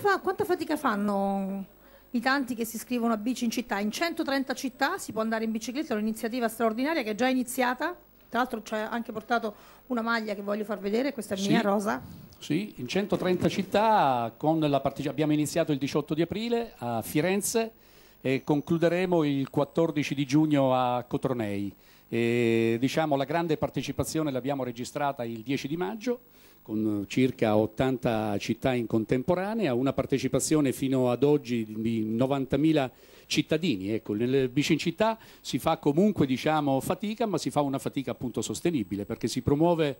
fa, quanta fatica fanno i tanti che si iscrivono a bici in città? In 130 città si può andare in bicicletta, è un'iniziativa straordinaria che è già iniziata. Tra l'altro ci ha anche portato una maglia che voglio far vedere, questa è sì. mia rosa. Sì, in 130 città abbiamo iniziato il 18 di aprile a Firenze e concluderemo il 14 di giugno a Cotronei. E, diciamo, la grande partecipazione l'abbiamo registrata il 10 di maggio con circa 80 città in contemporanea, una partecipazione fino ad oggi di 90.000 cittadini. Ecco, nelle bicincittà si fa comunque diciamo, fatica, ma si fa una fatica appunto sostenibile perché si promuove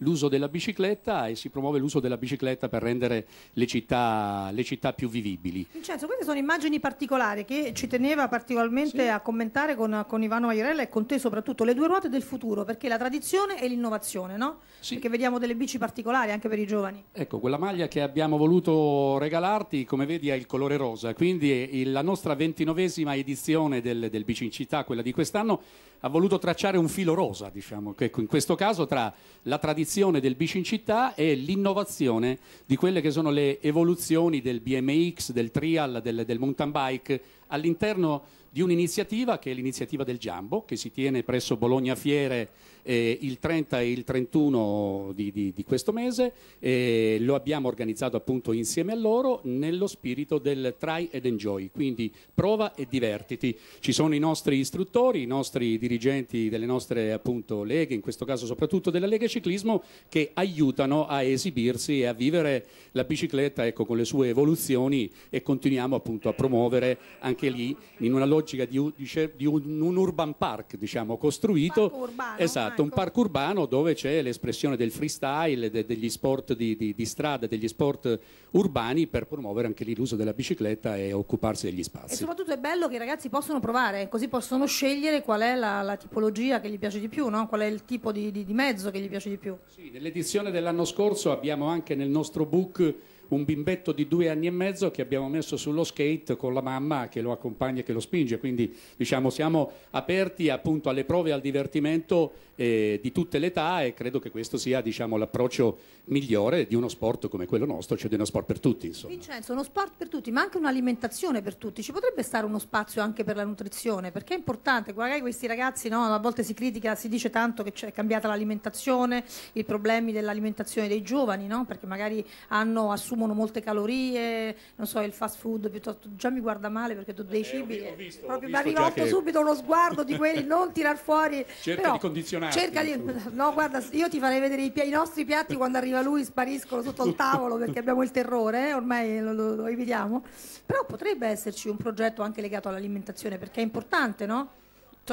l'uso della bicicletta e si promuove l'uso della bicicletta per rendere le città, le città più vivibili. Vincenzo, queste sono immagini particolari che ci teneva particolarmente sì. a commentare con, con Ivano Maiorella e con te soprattutto, le due ruote del futuro, perché la tradizione e l'innovazione, no? Sì. Perché vediamo delle bici particolari anche per i giovani. Ecco, quella maglia che abbiamo voluto regalarti, come vedi, ha il colore rosa, quindi la nostra ventinovesima edizione del, del Bici in Città, quella di quest'anno, ha voluto tracciare un filo rosa, diciamo, che in questo caso tra la tradizione definizione del città e l'innovazione di quelle che sono le evoluzioni del BMX, del trial, del, del mountain bike all'interno di un'iniziativa che è l'iniziativa del Giambo, che si tiene presso Bologna Fiere eh, il 30 e il 31 di, di, di questo mese. Eh, lo abbiamo organizzato appunto insieme a loro nello spirito del try and enjoy, quindi prova e divertiti. Ci sono i nostri istruttori, i nostri dirigenti delle nostre appunto leghe, in questo caso soprattutto della Lega Ciclismo, che aiutano a esibirsi e a vivere la bicicletta ecco, con le sue evoluzioni e continuiamo appunto a promuovere anche anche lì in una logica di, un, di un, un urban park diciamo, costruito, un urbano, esatto, ecco. un parco urbano dove c'è l'espressione del freestyle, de, degli sport di, di, di, strada, degli sport urbani per promuovere anche lì l'uso della bicicletta e occuparsi degli spazi. E soprattutto è bello che i ragazzi possono provare, così possono scegliere qual è la, la tipologia che gli piace di più, no? qual è il tipo di, mezzo che gli piace di più. Sì, nell'edizione dell'anno scorso abbiamo anche nel nostro book un bimbetto di due anni e mezzo che abbiamo messo sullo skate con la mamma che lo accompagna e che lo spinge, quindi diciamo siamo aperti appunto alle prove e al divertimento eh, di tutte le età e credo che questo sia diciamo, l'approccio migliore di uno sport come quello nostro, cioè di uno sport per tutti. Insomma. Vincenzo, uno sport per tutti, ma anche un'alimentazione per tutti, ci potrebbe stare uno spazio anche per la nutrizione, perché è importante, magari questi ragazzi no, a volte si critica, si dice tanto che c'è cambiata l'alimentazione, i problemi dell'alimentazione dei giovani, no? perché magari hanno assunto assumono molte calorie, non so, il fast food piuttosto già mi guarda male perché tu dei eh, cibi ho visto, proprio mi ha rivolto subito uno sguardo di quelli, non tirar fuori. Cerca però, di condizionare. Cerca di, no, guarda, io ti farei vedere i, i, nostri piatti quando arriva lui spariscono sotto il tavolo perché abbiamo il terrore, eh, ormai lo, lo, lo evitiamo. Però potrebbe esserci un progetto anche legato all'alimentazione perché è importante, no?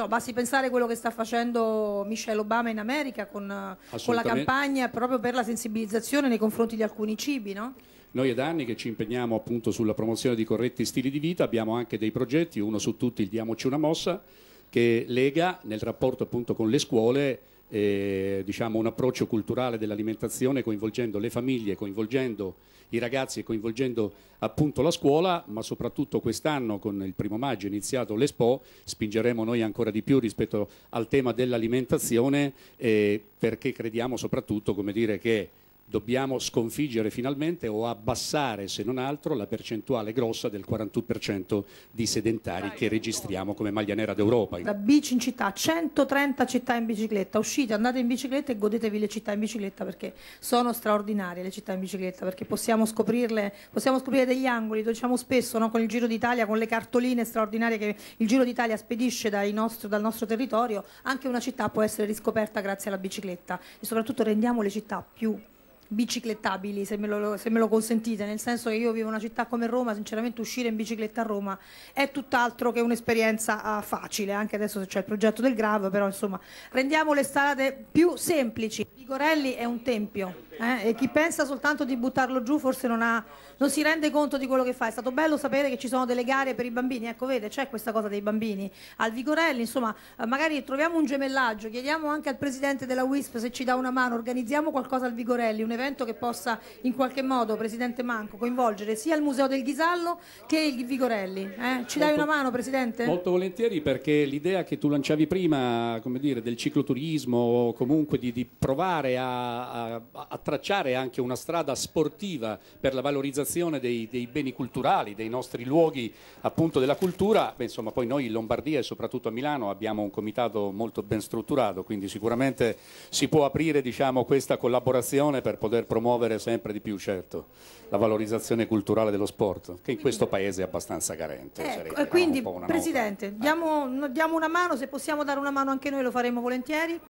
basti pensare a quello che sta facendo Michelle Obama in America con, con, la campagna proprio per la sensibilizzazione nei confronti di alcuni cibi, no? Noi è da anni che ci impegniamo appunto sulla promozione di corretti stili di vita, abbiamo anche dei progetti, uno su tutti il Diamoci una mossa, che lega nel rapporto appunto con le scuole eh, diciamo un approccio culturale dell'alimentazione coinvolgendo le famiglie, coinvolgendo i ragazzi e coinvolgendo appunto la scuola, ma soprattutto quest'anno con il primo maggio iniziato l'Expo spingeremo noi ancora di più rispetto al tema dell'alimentazione eh, perché crediamo soprattutto come dire, che dobbiamo sconfiggere finalmente o abbassare se non altro la percentuale grossa del 41% di sedentari che registriamo come maglia nera d'Europa. Da bici in città, 130 città in bicicletta, uscite, andate in bicicletta e godetevi le città in bicicletta perché sono straordinarie le città in bicicletta perché possiamo scoprirle, possiamo scoprire degli angoli, lo diciamo spesso no? con il Giro d'Italia, con le cartoline straordinarie che il Giro d'Italia spedisce nostro, dal nostro territorio, anche una città può essere riscoperta grazie alla bicicletta e soprattutto rendiamo le città più biciclettabili, se me, lo, se me, lo, consentite, nel senso che io vivo in una città come Roma, sinceramente uscire in bicicletta a Roma è tutt'altro che un'esperienza ah, facile, anche adesso c'è il progetto del Grav, però insomma rendiamo le strade più semplici. Vigorelli è un tempio eh? e chi pensa soltanto di buttarlo giù forse non, ha, non, si rende conto di quello che fa, è stato bello sapere che ci sono delle gare per i bambini, ecco vede c'è questa cosa dei bambini al Vigorelli, insomma eh, magari troviamo un gemellaggio, chiediamo anche al presidente della WISP se ci dà una mano, organizziamo qualcosa al Vigorelli, un evento che possa in qualche modo, Presidente Manco, coinvolgere sia il Museo del Ghisallo che il Vigorelli. Eh? Ci molto, dai una mano, Presidente? Molto volentieri perché l'idea che tu lanciavi prima dire, del cicloturismo o comunque di, di provare a, a, a, tracciare anche una strada sportiva per la valorizzazione dei, dei beni culturali, dei nostri luoghi appunto della cultura, Beh, insomma poi noi in Lombardia e soprattutto a Milano abbiamo un comitato molto ben strutturato, quindi sicuramente si può aprire diciamo, questa collaborazione per poter poter promuovere sempre di più, certo, la valorizzazione culturale dello sport, che in questo paese è abbastanza carente. Ecco, cioè, quindi, Presidente, diamo, eh. diamo una mano, se possiamo dare una mano anche noi lo faremo volentieri.